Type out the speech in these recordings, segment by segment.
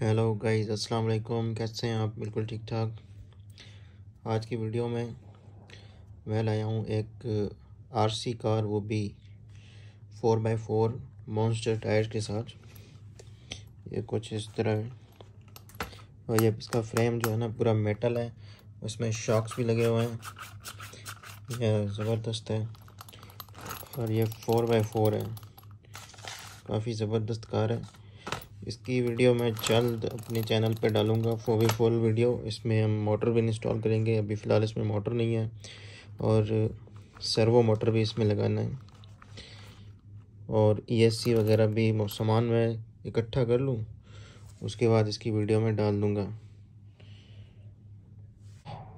hello guys अस्सलाम वालेकुम कैसे हैं आप बिल्कुल ठीक ठाक आज की वीडियो में मैं लाया हूँ एक आरसी कार वो भी four by four monster tyre के साथ ये कुछ इस तरह है और ये इसका फ्रेम जो है ना पूरा मेटल है उसमें शॉक्स भी लगे हुए हैं यह ज़बरदस्त है और ये फोर बाई फोर है काफ़ी ज़बरदस्त कार है इसकी वीडियो मैं जल्द अपने चैनल पर डालूँगा फो वी फुल वीडियो इसमें हम मोटर भी इंस्टॉल करेंगे अभी फ़िलहाल इसमें मोटर नहीं है और सर्वो मोटर भी इसमें लगाना है और ईएससी e वगैरह भी सामान मैं इकट्ठा कर लूँ उसके बाद इसकी वीडियो में डाल दूँगा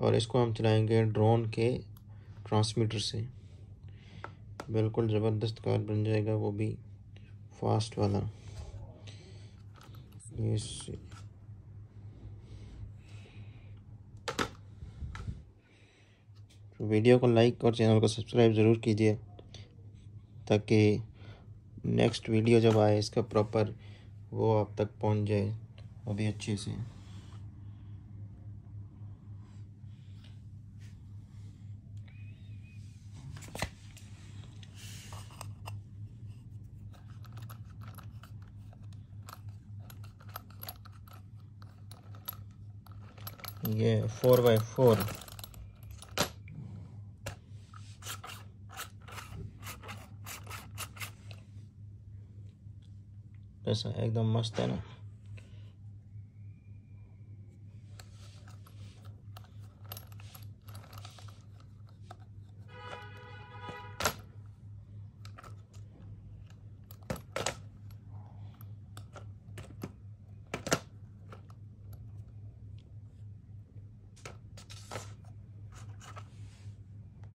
और इसको हम चलाएंगे ड्रोन के ट्रांसमीटर से बिल्कुल ज़बरदस्त कार बन जाएगा वो भी फास्ट वाला You तो वीडियो को लाइक और चैनल को सब्सक्राइब ज़रूर कीजिए ताकि नेक्स्ट वीडियो जब आए इसका प्रॉपर वो आप तक पहुंच जाए अभी अच्छे से ये फोर बाय फोर ऐसा एकदम मस्त है ना